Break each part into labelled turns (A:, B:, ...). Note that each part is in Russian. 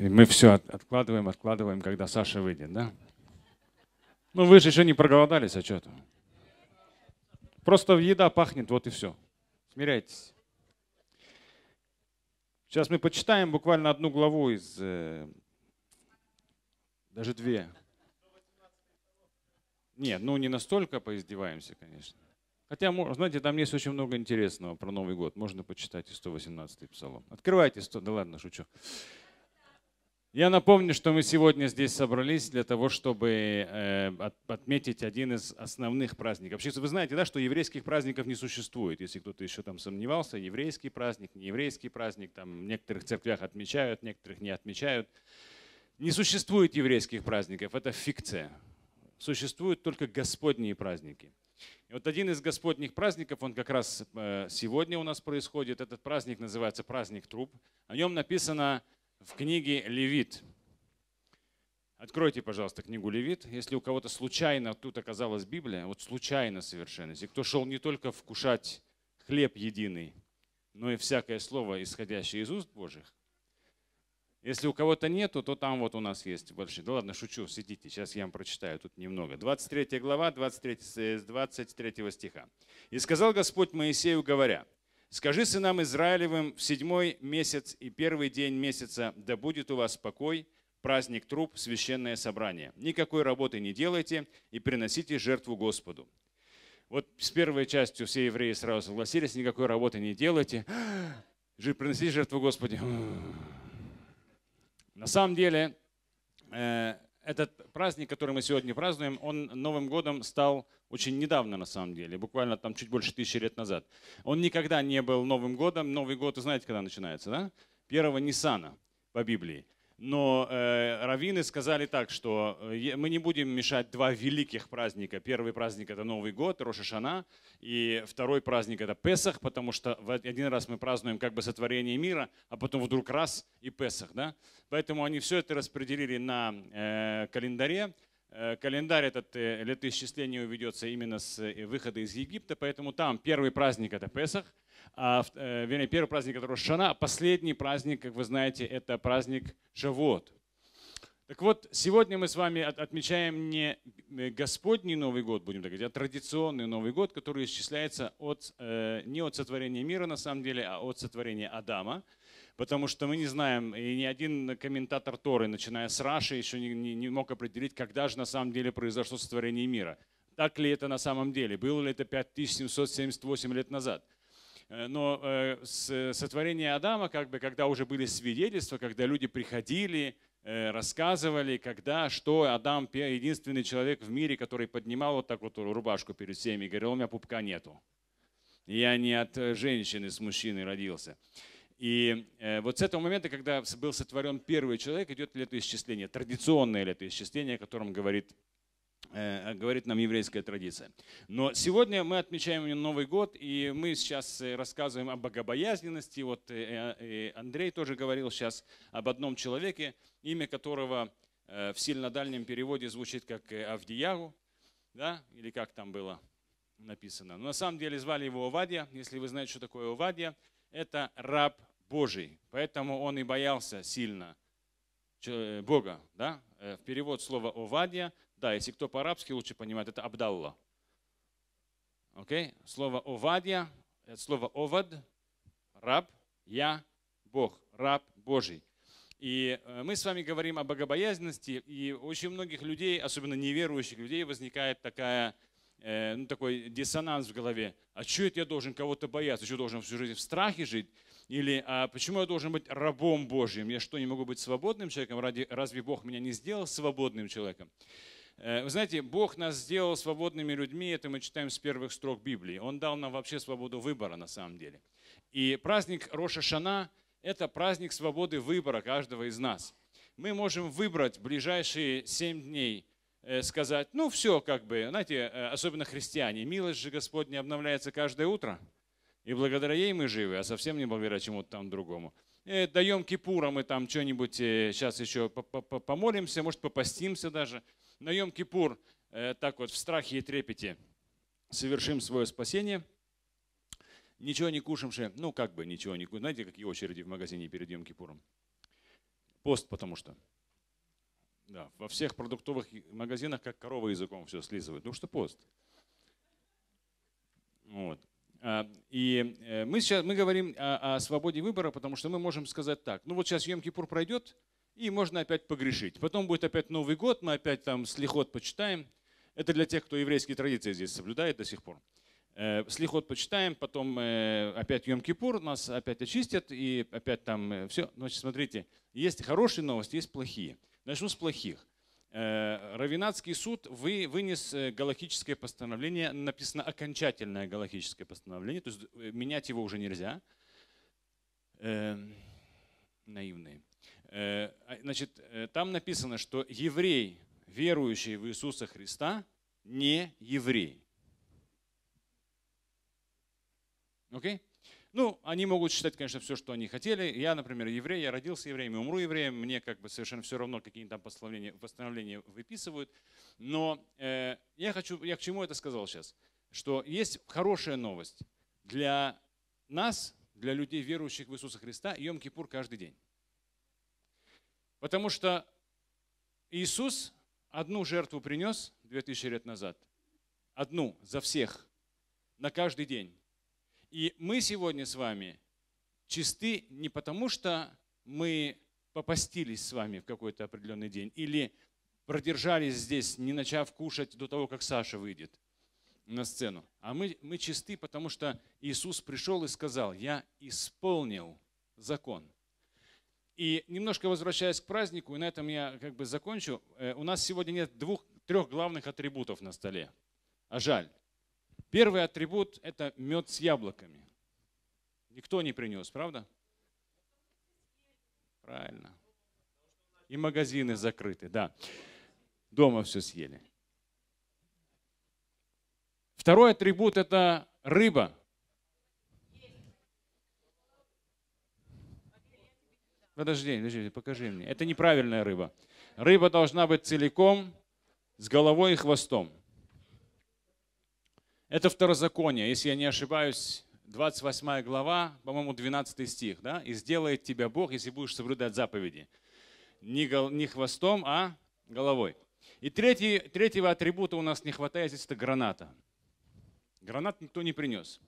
A: И мы все откладываем, откладываем, когда Саша выйдет, да? Ну вы же еще не проголодались, а что-то. Просто еда пахнет, вот и все. Смиряйтесь. Сейчас мы почитаем буквально одну главу из, э, даже две. Нет, ну не настолько поиздеваемся, конечно. Хотя, знаете, там есть очень много интересного про Новый год. Можно почитать и 118-й псалом. Открывайте 100, да ладно, шучу. Я напомню, что мы сегодня здесь собрались для того, чтобы э, отметить один из основных праздников. Вообще, вы знаете, да, что еврейских праздников не существует. Если кто-то еще там сомневался, еврейский праздник, еврейский праздник, там в некоторых церквях отмечают, некоторых не отмечают. Не существует еврейских праздников, это фикция. Существуют только Господние праздники. И вот один из Господних праздников, он как раз э, сегодня у нас происходит. Этот праздник называется праздник труп. О нем написано в книге «Левит». Откройте, пожалуйста, книгу «Левит». Если у кого-то случайно тут оказалась Библия, вот случайно совершенно, и кто шел не только вкушать хлеб единый, но и всякое слово, исходящее из уст Божьих, если у кого-то нету, то там вот у нас есть большие. Да ладно, шучу, сидите, сейчас я вам прочитаю тут немного. 23 глава, 23, с 23 стиха. «И сказал Господь Моисею, говоря, Скажи сынам Израилевым, в седьмой месяц и первый день месяца да будет у вас покой, праздник труп, священное собрание. Никакой работы не делайте и приносите жертву Господу. Вот с первой частью все евреи сразу согласились, никакой работы не делайте, приносите жертву Господу. На самом деле, э, этот праздник, который мы сегодня празднуем, он Новым годом стал очень недавно на самом деле, буквально там чуть больше тысячи лет назад. Он никогда не был Новым годом. Новый год, вы знаете, когда начинается, да? Первого Ниссана по Библии но э, раввины сказали так, что э, мы не будем мешать два великих праздника. Первый праздник это Новый год, Рошашана, и второй праздник это Песах, потому что один раз мы празднуем как бы сотворение мира, а потом вдруг раз и Песах. Да? Поэтому они все это распределили на э, календаре. Э, календарь этот э, летоисчисление уведется именно с выхода из Египта, поэтому там первый праздник это Песах, а, э, вернее, первый праздник это Рошана, а последний праздник, как вы знаете, это праздник Шавот. Так вот, сегодня мы с вами отмечаем не э, Господний Новый год, будем так говорить, а традиционный Новый год, который исчисляется от, э, не от сотворения мира на самом деле, а от сотворения Адама потому что мы не знаем, и ни один комментатор Торы, начиная с Раши, еще не, не, не мог определить, когда же на самом деле произошло сотворение мира. Так ли это на самом деле? Было ли это 5778 лет назад? Э, но э, сотворение Адама, как бы, когда уже были свидетельства, когда люди приходили, э, рассказывали, когда, что Адам единственный человек в мире, который поднимал вот так вот рубашку перед всеми и говорил, у меня пупка нету. Я не от женщины с мужчиной родился. И вот с этого момента, когда был сотворен первый человек, идет летоисчисление, традиционное летоисчисление, о котором говорит Э, говорит нам еврейская традиция. Но сегодня мы отмечаем Новый год, и мы сейчас э, рассказываем о богобоязненности. Вот э, Андрей тоже говорил сейчас об одном человеке, имя которого в сильно дальнем переводе звучит как Авдиягу, да, или как там было написано. Но на самом деле звали его Овадия. Если вы знаете, что такое Овадия, это раб Божий. Поэтому он и боялся сильно Бога. Да? В перевод слова Овадия да, если кто по-арабски лучше понимает, это Абдалла. Окей? Okay? Слово овадья, э, слово овад, раб, я, Бог, раб Божий. И э, мы с вами говорим о богобоязненности, и у очень многих людей, особенно неверующих людей, возникает такая, э, ну, такой диссонанс в голове. А что это я должен кого-то бояться? Что должен всю жизнь в страхе жить? Или а почему я должен быть рабом Божьим? Я что, не могу быть свободным человеком? Ради, разве Бог меня не сделал свободным человеком? Э, вы знаете, Бог нас сделал свободными людьми, это мы читаем с первых строк Библии. Он дал нам вообще свободу выбора на самом деле. И праздник Роша Шана – это праздник свободы выбора каждого из нас. Мы можем выбрать ближайшие семь дней э, – сказать, ну все, как бы, знаете, э, особенно христиане, милость же Господня обновляется каждое утро, и благодаря ей мы живы, а совсем не благодаря чему-то там другому. даем кипура, мы там что-нибудь сейчас еще помолимся, может, попастимся даже – на Йом-Кипур э, так вот в страхе и трепете совершим свое спасение, ничего не кушавшие, ну как бы ничего не кушавшие, знаете, какие очереди в магазине перед Йом-Кипуром? Пост, потому что. Да, во всех продуктовых магазинах как корова языком все слизывает. Ну что пост. Вот. А, и э, мы сейчас мы говорим о, о свободе выбора, потому что мы можем сказать так. Ну вот сейчас Йом-Кипур пройдет, и можно опять погрешить. Потом будет опять Новый год, мы опять там слихот почитаем. Это для тех, кто еврейские традиции здесь соблюдает до сих пор. Э, слихот почитаем, потом э, опять Йом-Кипур, нас опять очистят, и опять там э, все. Значит, смотрите, есть хорошие новости, есть плохие. Начну с плохих. Равинатский суд вы, вынес галактическое постановление, написано окончательное галактическое постановление, то есть менять его уже нельзя. Эм, наивные значит, э, там написано, что еврей, верующий в Иисуса Христа, не еврей. Окей? Ну, они могут считать, конечно, все, что они хотели. Я, например, еврей, я родился евреем, умру евреем, мне как бы совершенно все равно, какие там постановления, постановления выписывают. Но э, я, хочу, я к чему это сказал сейчас? Что есть хорошая новость. Для нас, для людей, верующих в Иисуса Христа, Йом-Кипур каждый день. Потому что Иисус одну жертву принес 2000 лет назад. Одну за всех, на каждый день. И мы сегодня с вами чисты не потому, что мы попастились с вами в какой-то определенный день или продержались здесь, не начав кушать до того, как Саша выйдет на сцену. А мы, мы чисты, потому что Иисус пришел и сказал, я исполнил закон. И немножко возвращаясь к празднику, и на этом я как бы закончу. Э, у нас сегодня нет двух, трех главных атрибутов на столе. А жаль. Первый атрибут – это мед с яблоками. Никто не принес, правда? Правильно. И магазины закрыты, да. Дома все съели. Второй атрибут – это рыба – Подожди, подожди, покажи мне. Это неправильная рыба. Рыба должна быть целиком, с головой и хвостом. Это второзаконие, если я не ошибаюсь, 28 глава, по-моему, 12 стих. Да? «И сделает тебя Бог, если будешь соблюдать заповеди». Не, гол, не хвостом, а головой. И третий, третьего атрибута у нас не хватает, здесь это граната. Гранат никто не принес.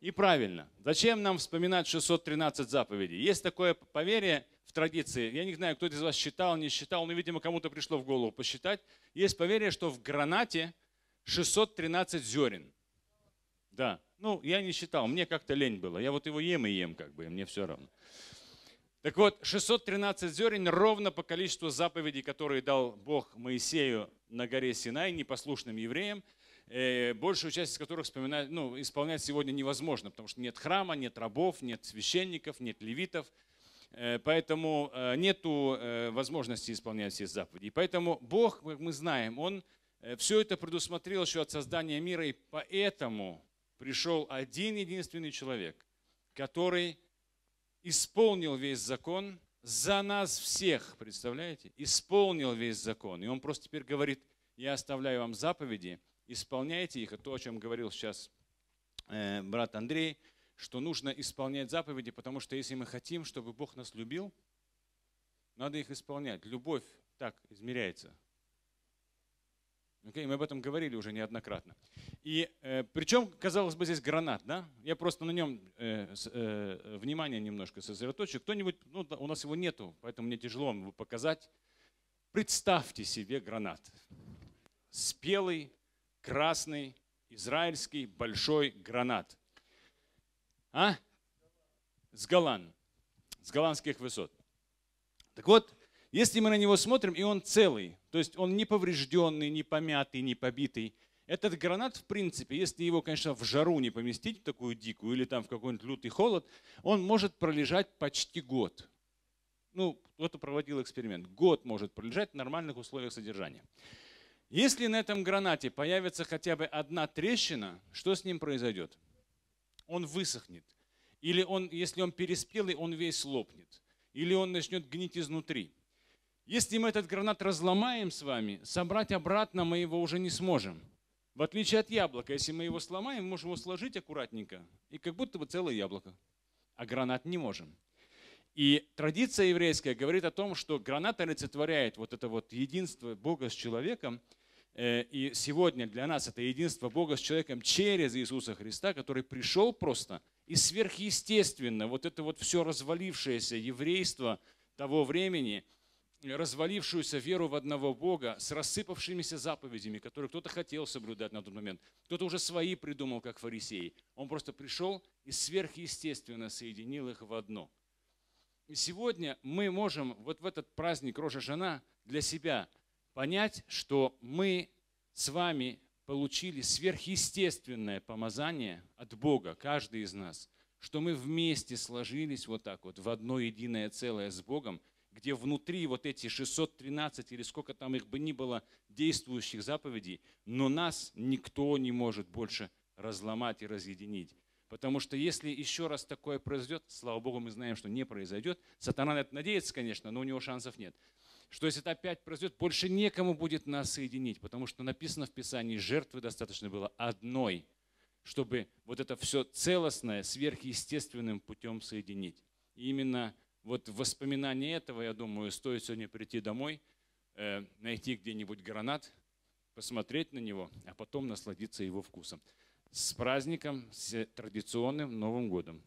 A: И правильно. Зачем нам вспоминать 613 заповедей? Есть такое поверье в традиции, я не знаю, кто из вас считал, не считал, но, видимо, кому-то пришло в голову посчитать. Есть поверье, что в гранате 613 зерен. Да, ну, я не считал, мне как-то лень было. Я вот его ем и ем, как бы, и мне все равно. Так вот, 613 зерен ровно по количеству заповедей, которые дал Бог Моисею на горе Синай, непослушным евреям – Э, большую часть из которых вспоминать, ну, исполнять сегодня невозможно, потому что нет храма, нет рабов, нет священников, нет левитов, э, поэтому э, нет возможности исполнять все заповеди. И поэтому Бог, как мы знаем, Он все это предусмотрел еще от создания мира, и поэтому пришел один единственный человек, который исполнил весь закон за нас всех, представляете? Исполнил весь закон. И он просто теперь говорит, я оставляю вам заповеди, исполняйте их. И то, о чем говорил сейчас э, брат Андрей, что нужно исполнять заповеди, потому что если мы хотим, чтобы Бог нас любил, надо их исполнять. Любовь так измеряется. Okay? Мы об этом говорили уже неоднократно. И э, причем, казалось бы, здесь гранат, да? Я просто на нем э, э, внимание немножко сосредоточу. Кто-нибудь, ну, у нас его нету, поэтому мне тяжело вам его показать. Представьте себе гранат. Спелый, красный израильский большой гранат. А? С Голан. С голландских высот. Так вот, если мы на него смотрим, и он целый, то есть он не поврежденный, не помятый, не побитый, этот гранат, в принципе, если его, конечно, в жару не поместить, в такую дикую, или там в какой-нибудь лютый холод, он может пролежать почти год. Ну, кто-то проводил эксперимент. Год может пролежать в нормальных условиях содержания. Если на этом гранате появится хотя бы одна трещина, что с ним произойдет? Он высохнет. Или он, если он переспелый, он весь лопнет. Или он начнет гнить изнутри. Если мы этот гранат разломаем с вами, собрать обратно мы его уже не сможем. В отличие от яблока, если мы его сломаем, мы можем его сложить аккуратненько, и как будто бы целое яблоко. А гранат не можем. И традиция еврейская говорит о том, что граната олицетворяет вот это вот единство Бога с человеком. Э, и сегодня для нас это единство Бога с человеком через Иисуса Христа, который пришел просто и сверхъестественно вот это вот все развалившееся еврейство того времени, развалившуюся веру в одного Бога с рассыпавшимися заповедями, которые кто-то хотел соблюдать на тот момент, кто-то уже свои придумал, как фарисеи. Он просто пришел и сверхъестественно соединил их в одно – и сегодня мы можем вот в этот праздник Рожа Жена для себя понять, что мы с вами получили сверхъестественное помазание от Бога, каждый из нас, что мы вместе сложились вот так вот в одно единое целое с Богом, где внутри вот эти 613 или сколько там их бы ни было действующих заповедей, но нас никто не может больше разломать и разъединить. Потому что если еще раз такое произойдет, слава богу, мы знаем, что не произойдет. Сатана на это надеется, конечно, но у него шансов нет. Что если это опять произойдет, больше некому будет нас соединить. Потому что написано в Писании, жертвы достаточно было одной, чтобы вот это все целостное сверхъестественным путем соединить. И именно вот воспоминание этого, я думаю, стоит сегодня прийти домой, э, найти где-нибудь гранат, посмотреть на него, а потом насладиться его вкусом. С праздником, с традиционным Новым годом!